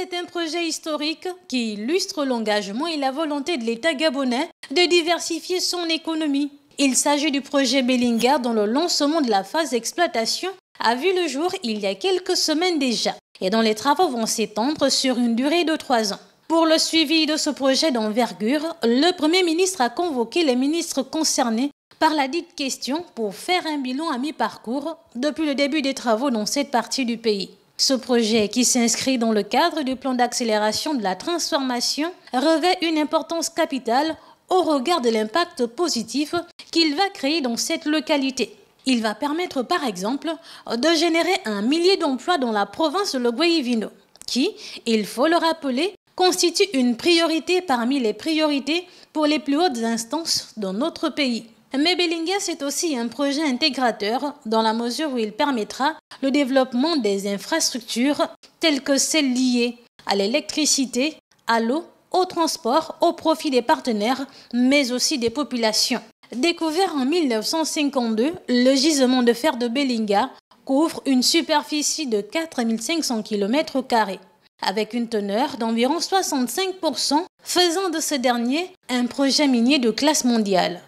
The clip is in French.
C'est un projet historique qui illustre l'engagement et la volonté de l'État gabonais de diversifier son économie. Il s'agit du projet Bellinger dont le lancement de la phase d'exploitation a vu le jour il y a quelques semaines déjà et dont les travaux vont s'étendre sur une durée de trois ans. Pour le suivi de ce projet d'envergure, le Premier ministre a convoqué les ministres concernés par la dite question pour faire un bilan à mi-parcours depuis le début des travaux dans cette partie du pays. Ce projet, qui s'inscrit dans le cadre du plan d'accélération de la transformation, revêt une importance capitale au regard de l'impact positif qu'il va créer dans cette localité. Il va permettre par exemple de générer un millier d'emplois dans la province de qui, il faut le rappeler, constitue une priorité parmi les priorités pour les plus hautes instances dans notre pays. Mais Bellinga c'est aussi un projet intégrateur dans la mesure où il permettra le développement des infrastructures telles que celles liées à l'électricité, à l'eau, au transport, au profit des partenaires, mais aussi des populations. Découvert en 1952, le gisement de fer de Bellinga couvre une superficie de 4500 km avec une teneur d'environ 65%, faisant de ce dernier un projet minier de classe mondiale.